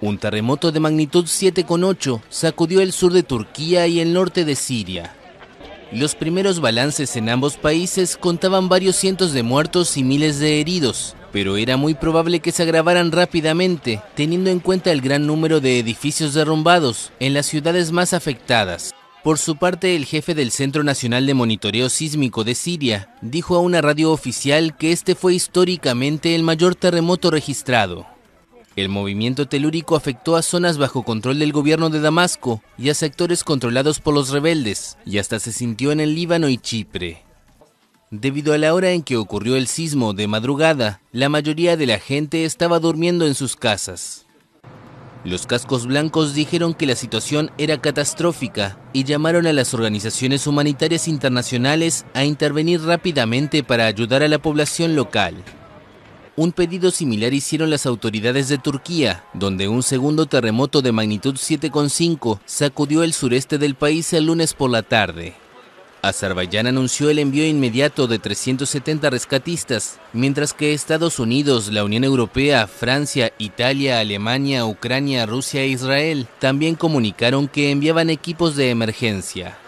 Un terremoto de magnitud 7,8 sacudió el sur de Turquía y el norte de Siria. Los primeros balances en ambos países contaban varios cientos de muertos y miles de heridos, pero era muy probable que se agravaran rápidamente, teniendo en cuenta el gran número de edificios derrumbados en las ciudades más afectadas. Por su parte, el jefe del Centro Nacional de Monitoreo Sísmico de Siria dijo a una radio oficial que este fue históricamente el mayor terremoto registrado. El movimiento telúrico afectó a zonas bajo control del gobierno de Damasco y a sectores controlados por los rebeldes, y hasta se sintió en el Líbano y Chipre. Debido a la hora en que ocurrió el sismo de madrugada, la mayoría de la gente estaba durmiendo en sus casas. Los cascos blancos dijeron que la situación era catastrófica y llamaron a las organizaciones humanitarias internacionales a intervenir rápidamente para ayudar a la población local. Un pedido similar hicieron las autoridades de Turquía, donde un segundo terremoto de magnitud 7,5 sacudió el sureste del país el lunes por la tarde. Azerbaiyán anunció el envío inmediato de 370 rescatistas, mientras que Estados Unidos, la Unión Europea, Francia, Italia, Alemania, Ucrania, Rusia e Israel también comunicaron que enviaban equipos de emergencia.